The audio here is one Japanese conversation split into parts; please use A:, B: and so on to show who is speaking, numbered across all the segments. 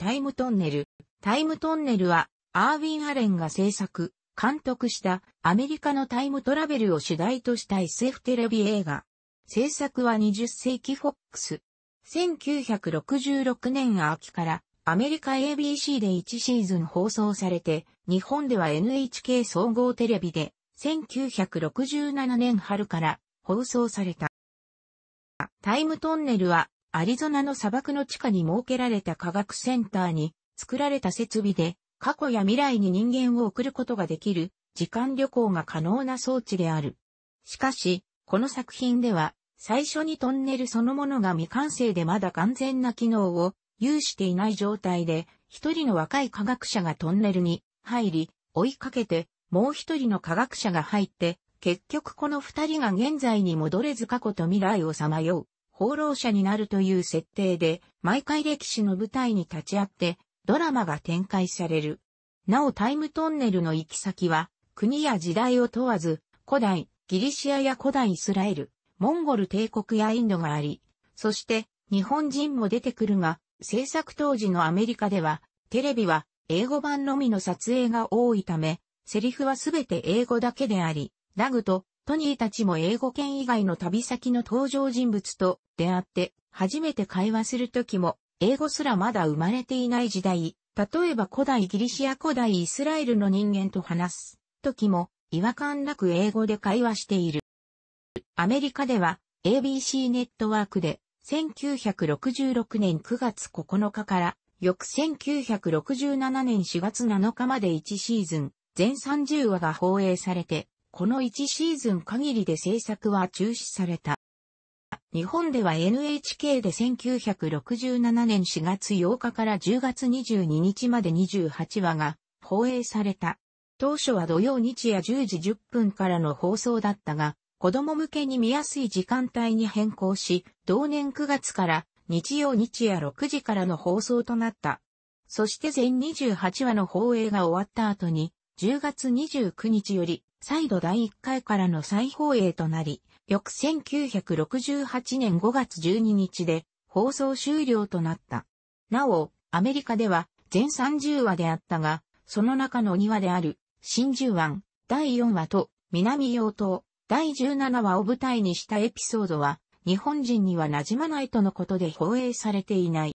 A: タイムトンネル。タイムトンネルは、アーウィン・アレンが制作、監督したアメリカのタイムトラベルを主題とした SF テレビ映画。制作は20世紀フォックス。1966年秋からアメリカ ABC で1シーズン放送されて、日本では NHK 総合テレビで1967年春から放送された。タイムトンネルはアリゾナの砂漠の地下に設けられた科学センターに作られた設備で過去や未来に人間を送ることができる時間旅行が可能な装置である。しかし、この作品では最初にトンネルそのものが未完成でまだ完全な機能を有していない状態で一人の若い科学者がトンネルに入り追いかけてもう一人の科学者が入って結局この二人が現在に戻れず過去と未来をさまよう。放浪者になるという設定で、毎回歴史の舞台に立ち会って、ドラマが展開される。なおタイムトンネルの行き先は、国や時代を問わず、古代、ギリシアや古代イスラエル、モンゴル帝国やインドがあり、そして日本人も出てくるが、制作当時のアメリカでは、テレビは英語版のみの撮影が多いため、セリフはすべて英語だけであり、ラグとトニーたちも英語圏以外の旅先の登場人物と出会って初めて会話するときも英語すらまだ生まれていない時代、例えば古代ギリシア古代イスラエルの人間と話すときも違和感なく英語で会話している。アメリカでは ABC ネットワークで1966年9月9日から翌1967年4月7日まで1シーズン全30話が放映されてこの1シーズン限りで制作は中止された。日本では NHK で1967年4月8日から10月22日まで28話が放映された。当初は土曜日夜10時10分からの放送だったが、子供向けに見やすい時間帯に変更し、同年9月から日曜日夜6時からの放送となった。そして全28話の放映が終わった後に、10月29日より再度第1回からの再放映となり、翌1968年5月12日で放送終了となった。なお、アメリカでは全30話であったが、その中の2話である真珠湾第4話と南洋島第17話を舞台にしたエピソードは日本人には馴染まないとのことで放映されていない。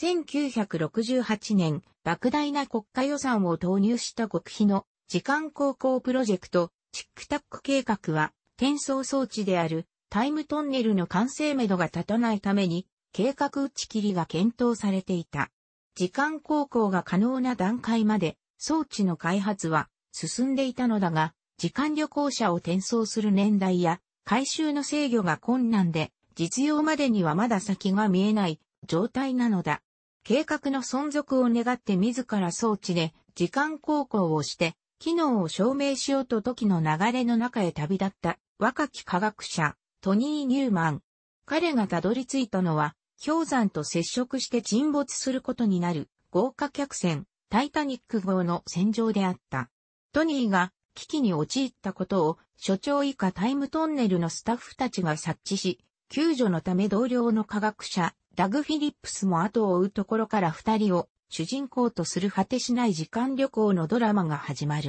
A: 1968年、莫大な国家予算を投入した極秘の時間航行プロジェクト、チックタック計画は、転送装置であるタイムトンネルの完成めどが立たないために、計画打ち切りが検討されていた。時間航行が可能な段階まで装置の開発は進んでいたのだが、時間旅行者を転送する年代や回収の制御が困難で、実用までにはまだ先が見えない状態なのだ。計画の存続を願って自ら装置で時間航行をして機能を証明しようと時の流れの中へ旅立った若き科学者、トニー・ニューマン。彼がたどり着いたのは、氷山と接触して沈没することになる豪華客船、タイタニック号の戦場であった。トニーが危機に陥ったことを所長以下タイムトンネルのスタッフたちが察知し、救助のため同僚の科学者、ダグ・フィリップスも後を追うところから二人を主人公とする果てしない時間旅行のドラマが始まる。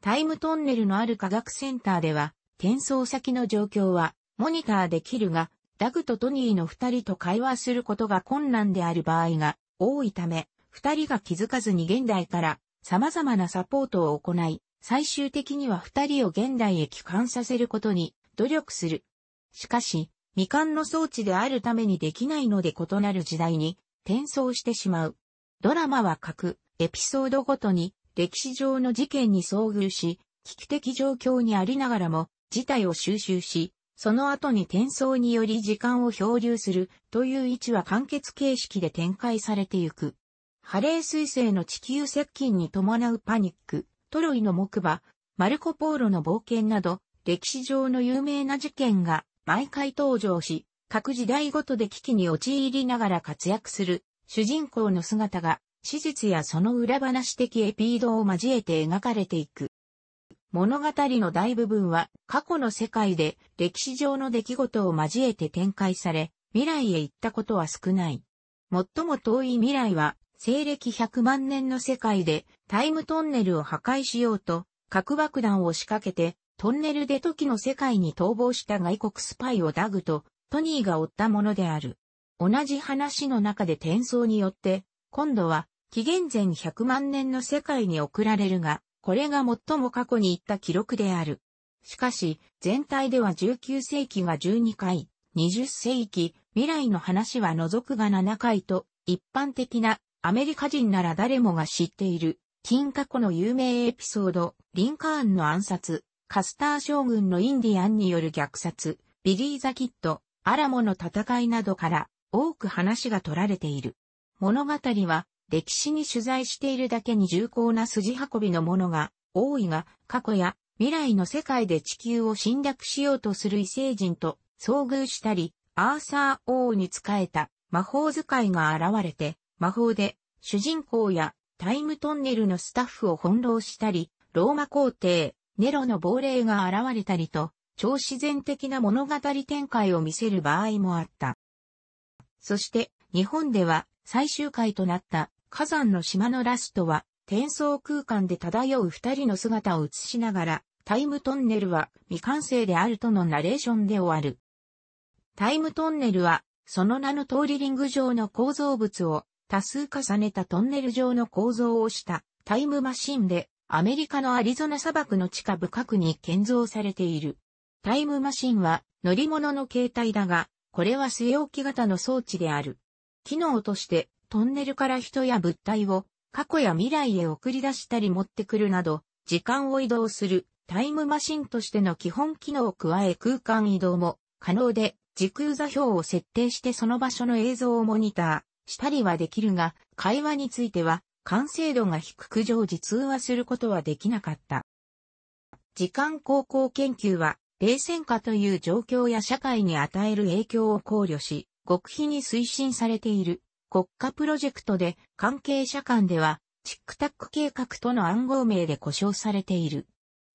A: タイムトンネルのある科学センターでは、転送先の状況はモニターできるが、ダグとトニーの二人と会話することが困難である場合が多いため、二人が気づかずに現代から様々なサポートを行い、最終的には二人を現代へ帰還させることに努力する。しかし、未完の装置であるためにできないので異なる時代に転送してしまう。ドラマは各エピソードごとに歴史上の事件に遭遇し、危機的状況にありながらも事態を収集し、その後に転送により時間を漂流するという位置は完結形式で展開されていく。ハレー彗星の地球接近に伴うパニック、トロイの木馬、マルコ・ポーロの冒険など、歴史上の有名な事件が毎回登場し、各時代ごとで危機に陥りながら活躍する主人公の姿が、史実やその裏話的エピードを交えて描かれていく。物語の大部分は過去の世界で歴史上の出来事を交えて展開され、未来へ行ったことは少ない。最も遠い未来は西暦100万年の世界でタイムトンネルを破壊しようと核爆弾を仕掛けてトンネルで時の世界に逃亡した外国スパイをダグとトニーが追ったものである。同じ話の中で転送によって、今度は紀元前100万年の世界に送られるが、これが最も過去に行った記録である。しかし、全体では19世紀が12回、20世紀、未来の話は除くが7回と、一般的なアメリカ人なら誰もが知っている、金過去の有名エピソード、リンカーンの暗殺、カスター将軍のインディアンによる虐殺、ビリー・ザ・キッド、アラモの戦いなどから、多く話が取られている。物語は歴史に取材しているだけに重厚な筋運びのものが多いが過去や未来の世界で地球を侵略しようとする異星人と遭遇したり、アーサー王に仕えた魔法使いが現れて、魔法で主人公やタイムトンネルのスタッフを翻弄したり、ローマ皇帝、ネロの亡霊が現れたりと、超自然的な物語展開を見せる場合もあった。そして、日本では最終回となった火山の島のラストは、転送空間で漂う二人の姿を映しながら、タイムトンネルは未完成であるとのナレーションで終わる。タイムトンネルは、その名の通りリング上の構造物を多数重ねたトンネル上の構造をしたタイムマシンでアメリカのアリゾナ砂漠の地下深くに建造されている。タイムマシンは乗り物の形態だがこれは据え置き型の装置である。機能として、トンネルから人や物体を過去や未来へ送り出したり持ってくるなど、時間を移動するタイムマシンとしての基本機能を加え空間移動も可能で、時空座標を設定してその場所の映像をモニターしたりはできるが、会話については完成度が低く常時通話することはできなかった。時間高校研究は冷戦下という状況や社会に与える影響を考慮し、極秘に推進されている国家プロジェクトで関係者間ではチックタック計画との暗号名で呼称されている。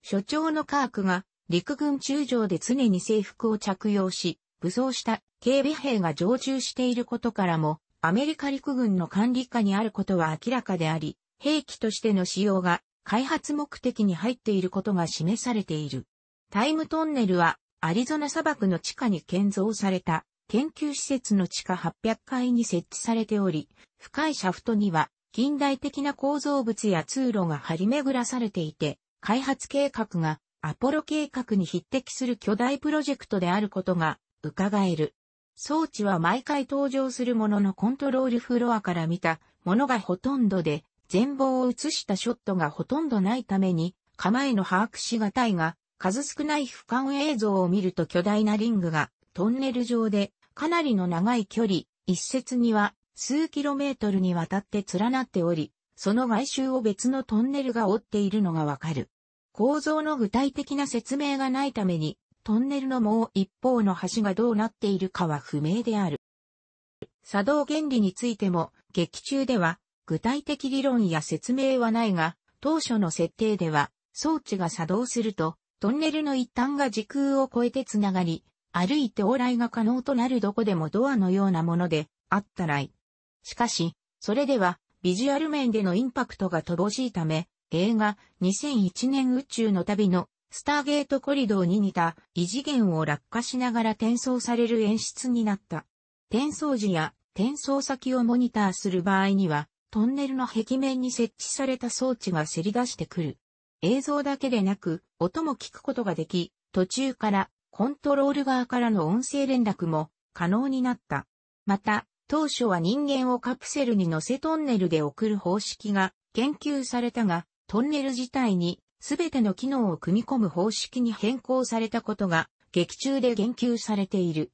A: 所長のカークが陸軍中将で常に制服を着用し、武装した警備兵が常駐していることからも、アメリカ陸軍の管理下にあることは明らかであり、兵器としての使用が開発目的に入っていることが示されている。タイムトンネルは、アリゾナ砂漠の地下に建造された研究施設の地下800階に設置されており、深いシャフトには近代的な構造物や通路が張り巡らされていて、開発計画がアポロ計画に匹敵する巨大プロジェクトであることが伺える。装置は毎回登場するもののコントロールフロアから見たものがほとんどで、全貌を映したショットがほとんどないために、構えの把握しがたいが、数少ない俯瞰映像を見ると巨大なリングがトンネル上でかなりの長い距離、一節には数キロメートルにわたって連なっており、その外周を別のトンネルが覆っているのがわかる。構造の具体的な説明がないために、トンネルのもう一方の橋がどうなっているかは不明である。作動原理についても、劇中では、具体的理論や説明はないが、当初の設定では、装置が作動すると、トンネルの一端が時空を超えてつながり、歩いて往来が可能となるどこでもドアのようなものであったらい。しかし、それではビジュアル面でのインパクトが乏しいため、映画2001年宇宙の旅のスターゲートコリドーに似た異次元を落下しながら転送される演出になった。転送時や転送先をモニターする場合には、トンネルの壁面に設置された装置がせり出してくる。映像だけでなく、音も聞くことができ、途中からコントロール側からの音声連絡も可能になった。また、当初は人間をカプセルに乗せトンネルで送る方式が研究されたが、トンネル自体に全ての機能を組み込む方式に変更されたことが劇中で言及されている。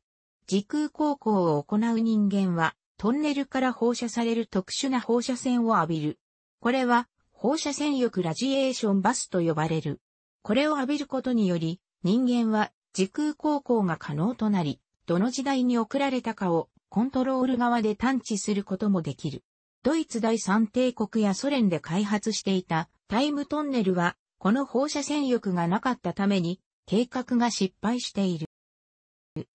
A: 時空航行を行う人間はトンネルから放射される特殊な放射線を浴びる。これは放射線浴ラジエーションバスと呼ばれる。これを浴びることにより、人間は時空航行が可能となり、どの時代に送られたかをコントロール側で探知することもできる。ドイツ第三帝国やソ連で開発していたタイムトンネルは、この放射線浴がなかったために、計画が失敗している。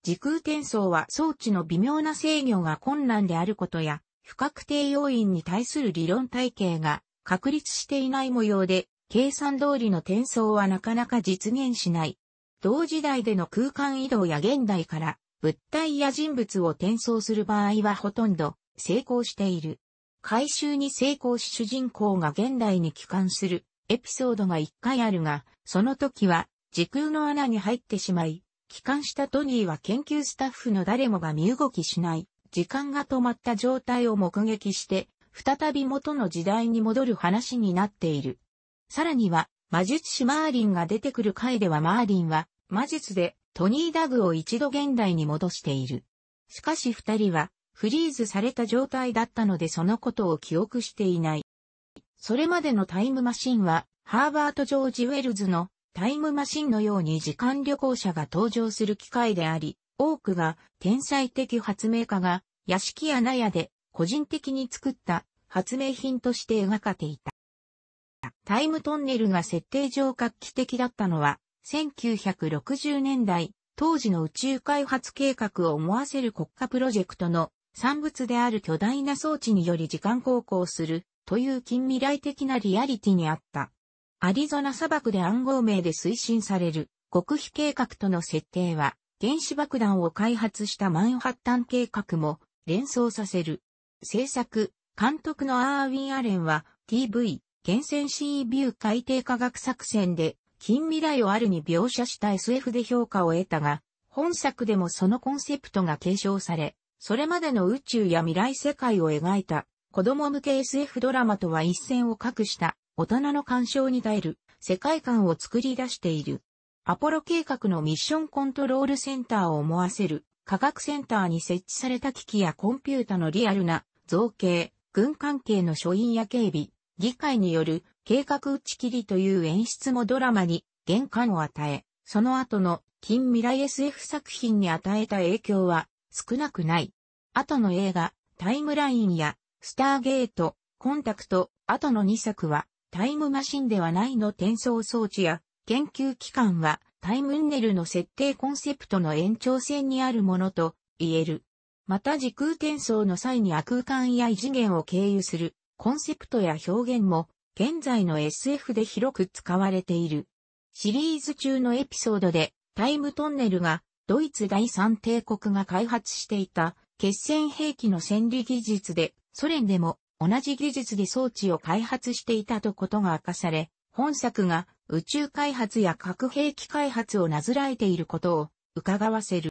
A: 時空転送は装置の微妙な制御が困難であることや、不確定要因に対する理論体系が確立していない模様で、計算通りの転送はなかなか実現しない。同時代での空間移動や現代から物体や人物を転送する場合はほとんど成功している。回収に成功し主人公が現代に帰還するエピソードが1回あるが、その時は時空の穴に入ってしまい、帰還したトニーは研究スタッフの誰もが身動きしない、時間が止まった状態を目撃して再び元の時代に戻る話になっている。さらには、魔術師マーリンが出てくる回ではマーリンは、魔術でトニー・ダグを一度現代に戻している。しかし二人は、フリーズされた状態だったのでそのことを記憶していない。それまでのタイムマシンは、ハーバート・ジョージ・ウェルズのタイムマシンのように時間旅行者が登場する機会であり、多くが天才的発明家が屋敷や納屋で個人的に作った発明品として描かれていた。タイムトンネルが設定上画期的だったのは、1960年代、当時の宇宙開発計画を思わせる国家プロジェクトの産物である巨大な装置により時間航行するという近未来的なリアリティにあった。アリゾナ砂漠で暗号名で推進される極秘計画との設定は原子爆弾を開発したマンハッタン計画も連想させる。制作、監督のアーウィン・アレンは TV、厳選 C e ビュー海底科学作戦で近未来をあるに描写した SF で評価を得たが、本作でもそのコンセプトが継承され、それまでの宇宙や未来世界を描いた子供向け SF ドラマとは一線を画した大人の鑑賞に耐える世界観を作り出している。アポロ計画のミッションコントロールセンターを思わせる科学センターに設置された機器やコンピュータのリアルな造形、軍関係の書院や警備、議会による計画打ち切りという演出もドラマに玄関を与え、その後の近未来 SF 作品に与えた影響は少なくない。後の映画、タイムラインや、スターゲート、コンタクト、後の2作は、タイムマシンではないの転送装置や、研究機関は、タイムンネルの設定コンセプトの延長線にあるものと言える。また時空転送の際に亜空間や異次元を経由するコンセプトや表現も現在の SF で広く使われている。シリーズ中のエピソードでタイムトンネルがドイツ第三帝国が開発していた決戦兵器の戦利技術でソ連でも同じ技術で装置を開発していたとことが明かされ、本作が宇宙開発や核兵器開発をなぞらえていることを伺わせる。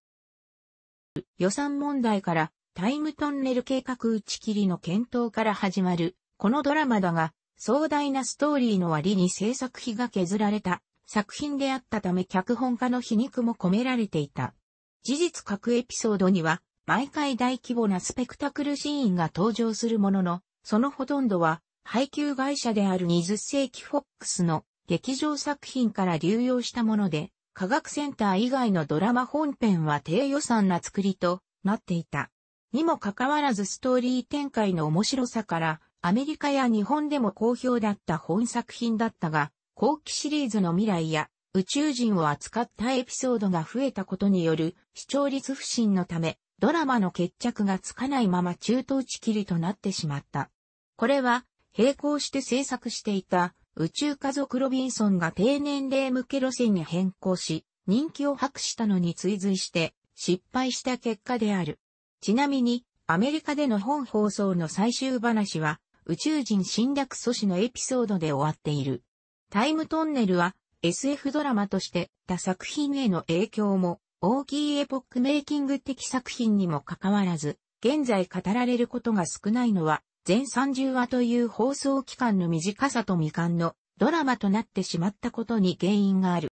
A: 予算問題からタイムトンネル計画打ち切りの検討から始まる、このドラマだが、壮大なストーリーの割に制作費が削られた作品であったため脚本家の皮肉も込められていた。事実各エピソードには毎回大規模なスペクタクルシーンが登場するものの、そのほとんどは配給会社である20世紀フォックスの劇場作品から流用したもので、科学センター以外のドラマ本編は低予算な作りとなっていた。にもかかわらずストーリー展開の面白さから、アメリカや日本でも好評だった本作品だったが、後期シリーズの未来や宇宙人を扱ったエピソードが増えたことによる視聴率不振のため、ドラマの決着がつかないまま中東地切りとなってしまった。これは並行して制作していた宇宙家族ロビンソンが低年齢向け路線に変更し、人気を博したのに追随して失敗した結果である。ちなみに、アメリカでの本放送の最終話は、宇宙人侵略阻止のエピソードで終わっている。タイムトンネルは SF ドラマとして他作品への影響も大きいエポックメイキング的作品にもかかわらず、現在語られることが少ないのは全30話という放送期間の短さと未完のドラマとなってしまったことに原因がある。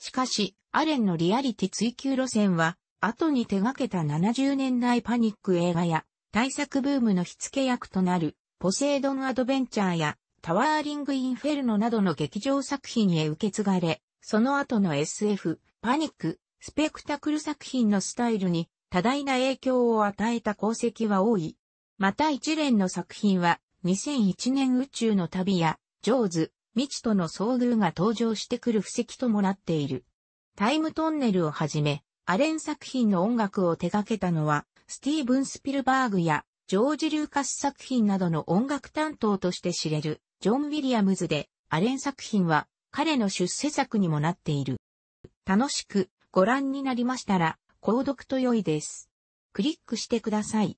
A: しかし、アレンのリアリティ追求路線は、後に手掛けた70年代パニック映画や、対策ブームの火付け役となる、ポセイドンアドベンチャーや、タワーリング・インフェルノなどの劇場作品へ受け継がれ、その後の SF、パニック、スペクタクル作品のスタイルに多大な影響を与えた功績は多い。また一連の作品は、2001年宇宙の旅や、ジョーズ、未知との遭遇が登場してくる布石ともなっている。タイムトンネルをはじめ、アレン作品の音楽を手掛けたのは、スティーブン・スピルバーグや、ジョージ・ルーカス作品などの音楽担当として知れる、ジョン・ウィリアムズで、アレン作品は、彼の出世作にもなっている。楽しく、ご覧になりましたら、購読と良いです。クリックしてください。